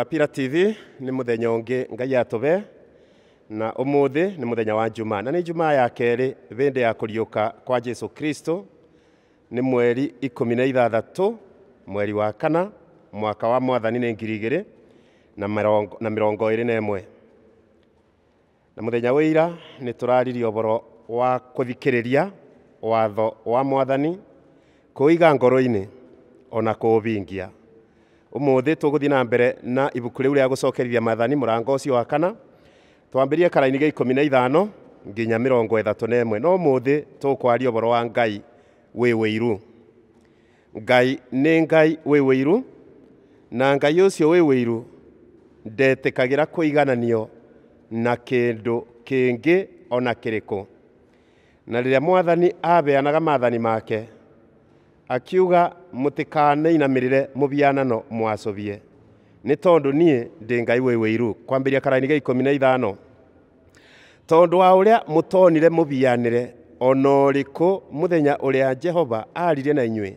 wa pira tv ni muthenya ungi ngai atåbe na å ni muthenya wa juma na ni juma ya keri hä ya kå kwa jesu kristo ni mweri ikå na ithathatå mweri wa kana mwaka wa mwathani ni ngiri igä na mirongo iri na ĩmwe na må thenya ira boro wa kå watho wa mwathani kå ngoro-inä ona kuvingia umuthi tuguthi na mbere na ibuku uri agucokeriria mathani murango ucio wa kana twambirie karaini ga ikumi na ithano nginya mirongo ithatu na imwe no muthi tukwaria uboro wa ngai wi wiiru ngai ni ngai wi wiiru na ngai ucio wi wiiru ndetikagira kuigananio na kindu kingi ona kiriku na riria mwathani abeanaga mathani make akiuga mutikanainamirire mubianano mwacovie ni tondu nie ndi ngai wi wiiru kwambiria karaini ga ikumi na ithano tondu wa uria mutonire mubianire ona uriku muthenya uria jehova aririe na inyui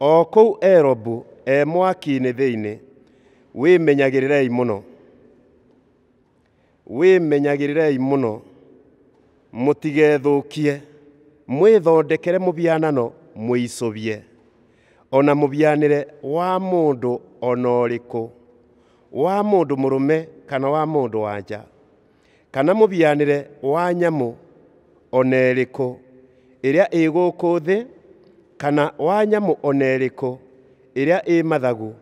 o kuu erobu e mwaki-ini thiini wimenyagirirai muno wimenyagirirai muno mutigethukie mwithondekere mubianano mwicovie ona mubyanire wa mundu ona uriku wa mundu murume kana wa mundu wanja kana mubyanire wa nyamu ona iriku iria iguku thi kana wa nyamu ona iriku iria i mathagu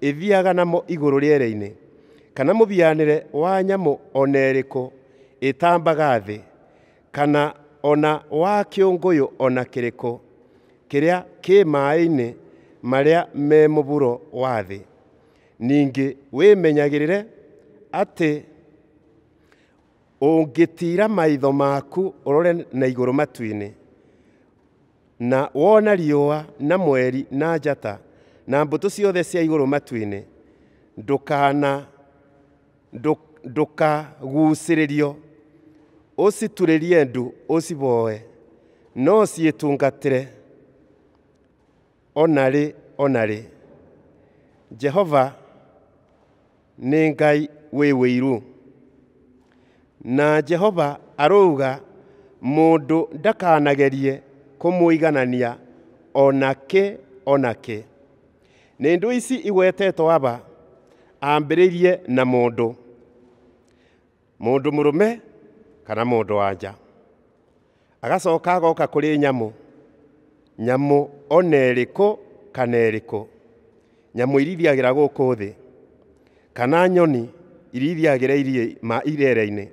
ithiaga namo iguru rĩera-inĩ kana mubyanire wa nyamu ona ĩrĩkũ ĩtambaga thĩ kana ona wa kĩũngũyũ ona kĩrĩkũ kĩrĩa kĩ maĩ-inĩ maria me muburo wa thi ningi wimenyagirire ati ungitira maitho maku urore na iguru matwini na wona riua na mweri na njata na mbutu ciothe cia iguru matwini ndukana ndukaguciririo ucituririe ndu uciboe no ciitungatire ọnarị ọnarị jehova n'engai wewe iru na jehova arouga mundu ndakanagerie kumuiganania onake onake nä ndå ici igwetetwo aba ambĩrĩirie na mũndũ mũndũ mũrũme kana mũndũ wanja agacoka agoka kũrĩ nyamũ nyamu ona kaneriko kana ĩrĩkũ nyamũ iria kana nyoni iria iriagĩra irera irereine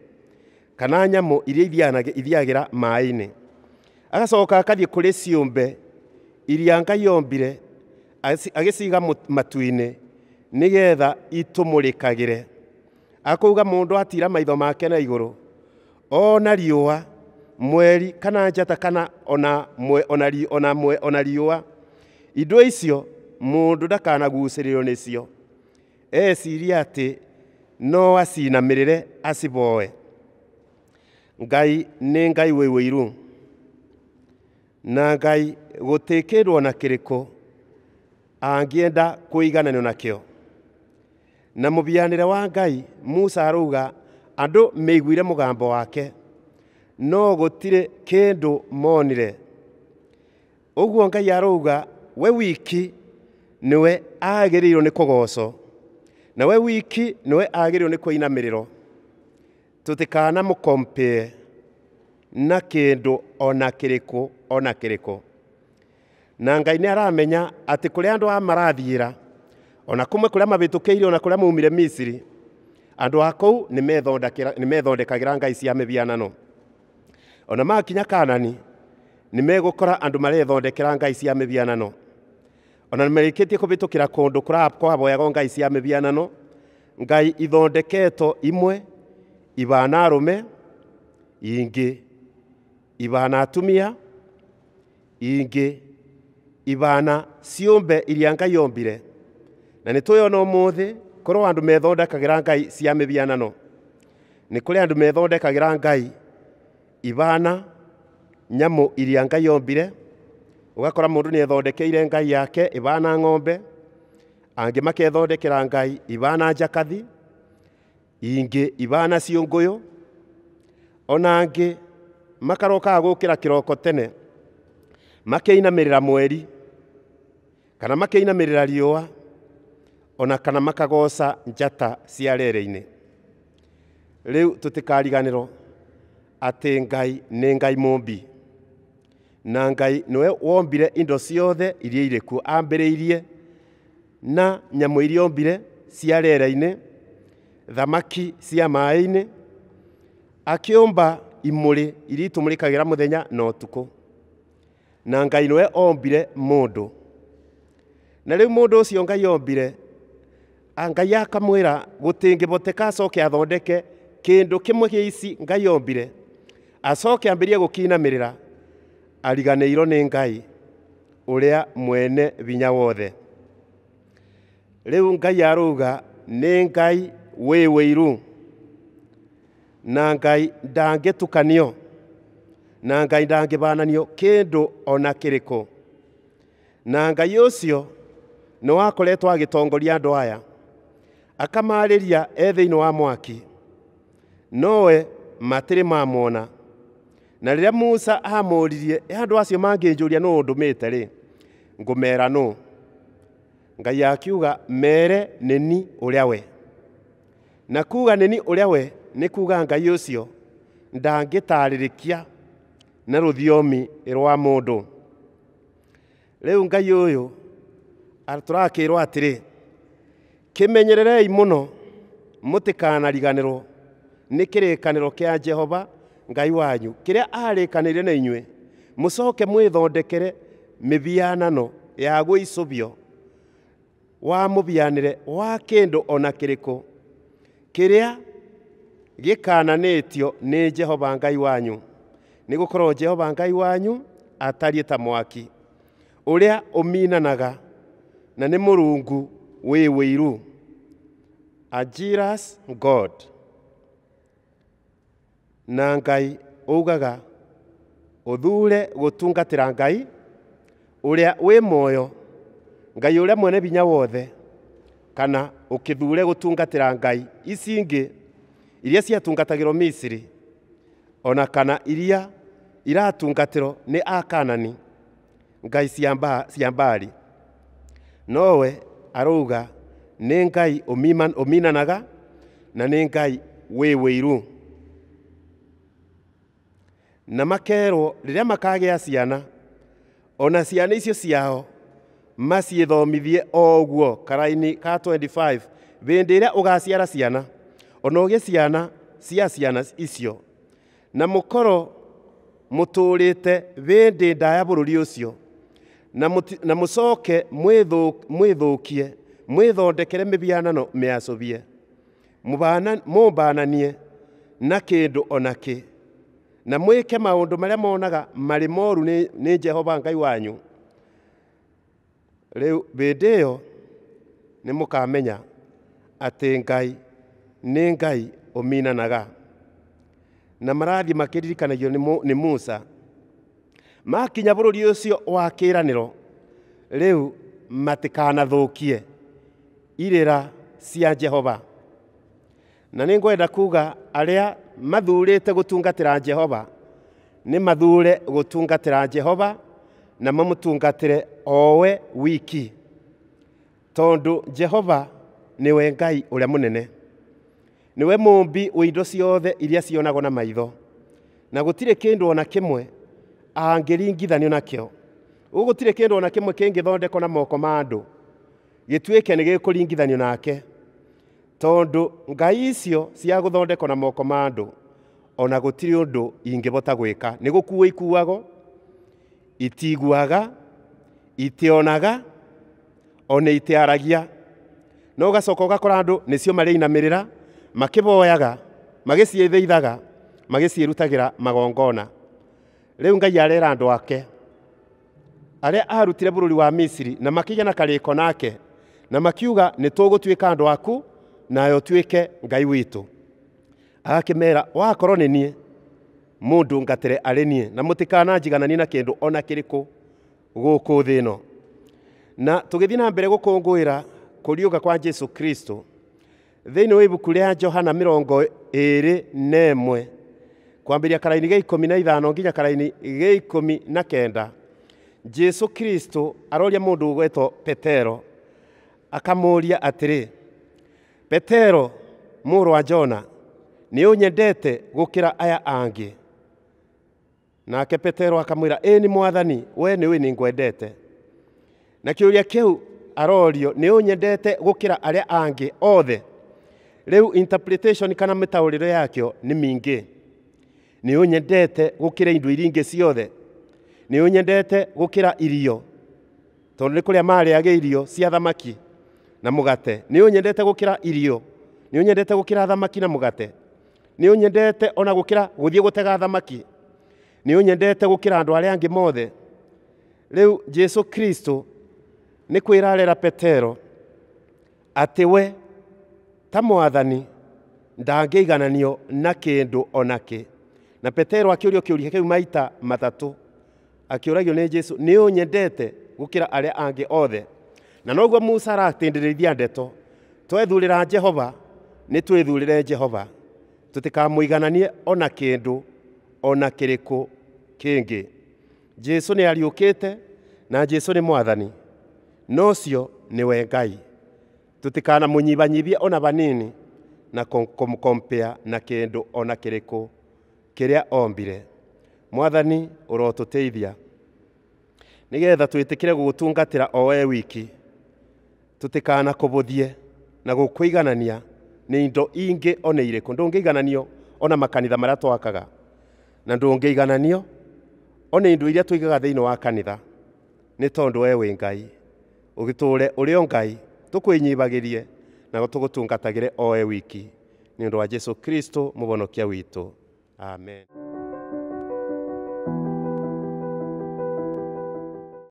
kana nyamu iria ithiagĩra ithiagira inĩ agacoka akathiĩ kũrĩ ciũmbe iria ngai ombire agĩciga matu-inĩ nĩgetha akauga mũndũ atira maitho make na igũrũ ona riũa mweri kana njata kana ona mwe, ona, li, ona, mwe, ona riũa indo icio mundu ndakanagucĩrĩrwo nĩcio eciria atĩ no acinamĩrĩre aciboe ngai nĩ ngai wĩ iru na ngai gũtĩkĩrwo na kĩrĩkũ angĩenda kũigananio nakĩo na mũbianĩre wa ngai musa aruga andũ mĩiguire mugambo wake nogotire kendo monire oguo ngai arauga we wiki niwe agirirwo ni kugoco na we wiki niwe agirirwo ni kuinamiriro tutikana mukompee na kindu ona kiriku ona kiriku na ngai ni aramenya ati kuri andu a ona kumwe kuria mabitukiire ona kuria maumire misiri andu a kuu ni methondekagira ngai cia mihianano ona makinya kanani nä kora andå marethondekera ngai cia mä bianano ona nä marä tie kå bä tå kä ra kå ndå kwaboyagwo ngai cia mä bianano ngai ithondeketwo imwe ibana arå me ingä ibana atumia ingä ibana mbe iria ngai ombire na nä tå yona må thä korwo andå methondekagä ra ngai cia mä bianano nä kå rä andå methondekagä ra ngai ibana nyamu iria ngai ombire ugakora mundu ni ethondekeire ngai yake ibana ng'ombe angi makethondekera ngai ibana njakathi ingi ibana ciunguyu ona angi makarokaga gukira kiroko tene makiinamirira mweri kana makiinamirira riua ona kana makagoca njata cia rere-ini riu tutikariganirwo atä ngai nä ngai måmbi na ngai nä wombire indo ciothe iria irä kuo ambä irie na nyamå iria ombire cia rera-inä thamaki cia maä-inä akä imå rä iria itå må rä kagä ra må thenya na å tukå na ngai nä ombire må ndå na rä u må ndå å cio ngai ombire ngai akamwä ra gå tä ngä acoke athondeke kä ndå kä mwe ici ngai ombire acoke ambirie gukinamirira ariganiirwo ni ngai uria mwene vinya wothe riu ngai aruga ni ngai wi wiiru na ngai ndangitukanio na ngai ndangibananio kindu ona kiriku na ngai ucio ni wakoretwo agitongoria andu aya akamarĩria e thĩinĩ wa mwaki nowe matĩrĩ mamwona na rä rä a musa amoririe andå acio mangä njå ria no å ndå mä te rä mera no ngai akiuga mere nä ni å rä a we na kuga nä ni å rä a we nä kuga ngai å cio ndangä tarä rä kia na rå thiomi rwa må ndå rä u ngai å yå tå rakä rwo atä rä kä menyererei må no må tä kanariganä rwo nä kä rä kanä ro kä a jehova ngai wanyu kiria arikanire na inywe thondekere mwithondekere mithianano ya gwicubio wa re wa ndå ona gä kananä tio nä jehova ngai wanyu korwo jehova ngai wanyu atariä ta mwaki å minanaga na rungu wä wĩ iru ajiras god na ngai ugaga uthure gutungatira ngai uria wi moyo ngai uria mwene binya wothe kana ukithure gutungatira ngai ici ingi iria ciatungatagirwo misiri ona kana iria iratungatirwo ni akanani ngai cia mbaari nowe arauga nĩ ngai ũminanaga na nĩ ngai wĩwĩiru na makerwo rĩrĩa makagĩa ciana ona ciana icio ciao maciĩthomithie o ũguo karaini ka 25 hĩndĩ ĩrĩa ũgaciara ciana ona ũgĩ ciana cia ciana icio na mũkorwo mũtũũrĩte hĩndĩ ndaya bũrũri ũcio na mũcoke mwĩthũkie mwĩthondekere mĩhianano mĩacũhie mũbananie na kĩndũ ona kĩ na mwike maundu maria monaga mari moru ni jehova ngai wanyu riu bindi iyo ni mukamenya ati ngai ni ngai uminanaga na marathi makiririkanagio ni musa makinya bururi ucio wa kiraniro riu matikanathukie irira cia jehova na ngwenda kuga aria mathurite gutungatira jehova ni mathure gutungatira jehova na mamutungatire owe wiki tondu jehova we ngai uria munene we mumbi uindo indo ciothe iria cionagwo na maitho na gutire kindu ona kimwe angiringithanio nakio ugu gutire kindu ona kimwe kingithondekwo na moko ma andu gituike ni gikuringithanio nake tondu ngai icio cia guthondekwo na moko ma andå ona gutiri undu ingibota nä gå kuo ikuago itiguaga itionaga ona itiaragia no ugacoka ugakora andu nicio mariinamirira makiboyaga magiciithaithaga ra magongona u ngai arera andu ake a arutire bururi wa misiri na makigia na ko nake na makiuga ka andu aku nayo tuike ngai witu agakimera wakorwo nä nie må ndå ngatere arä niä na må tä njigananie na kä ndå ona kä rä kå gå kå thä no na tå gä thiä na mbere gå kå ngå ä ra kå riå kwa jesu kristo thä inä wa ibuku rä johana mä rongo ä rä na ä mwe kwambä ria karaini gä ikå mi na ithano nginya karaini gä ikå mi na kenda jesu kristo aroria må ndå petero akamå ria petero muru wa jona nä å nyendete gå kä ra aya angä nake petero akamwä ra ä nä mwathani we nä wä nä ngwendete na kä å ria kä u arorio nä å nyendete gå kä ra arä a angä othe rä u interpretation kana mä taå rä ro yakä nä mingä nä å nyendete gå kä indo ciothe nä å nyendete gå kä ra irio tondå nä kå rä a marä agä irio cia thamaki na mugate ni unyendete gukira irio ni unyendete gukira thamaki na mugate ni unyendete ona gukira guthie gutega thamaki ni unyendete gukira andu aria angi mothe riu Jesu Kristo ni kwirarira Petero ati we ta mwathani igananio na kĩndũ ona na petero akĩũrio kĩũria kiu maita matatu akĩũragio nĩ jesu ni unyendete gukira arĩa angĩ othe na noguo musa aratindĩrĩirie ndeto twethurira jehova ni twĩthurĩre jehova tũtikamũigananie ona kindu ona kĩrĩkũ kĩngĩ jesu nĩ ariũkĩte na jesu nĩ mwathani na ũcio we ngai tũtikanamũnyibanyibie ona banini na kũmkompea na kindu ona kĩrĩkũ kĩrĩa ombire mwathani urotuteithia nĩgetha twĩtĩkĩre gũgũtungatĩra o we wiki tutikana kubuthie na gukuiganania ni indo ingi ona iriku ndungiigananio ona makanitha maria twakaga na ndungiigananio one indo iria tuigaga thiini wa kanitha ni tondu we wi ngai ugitũre uri o ngai tũkwĩnyibagĩrie na tũgũtungatagĩre oe wiki ni ũndũ wa jesu kristo mũvonokia witũ amen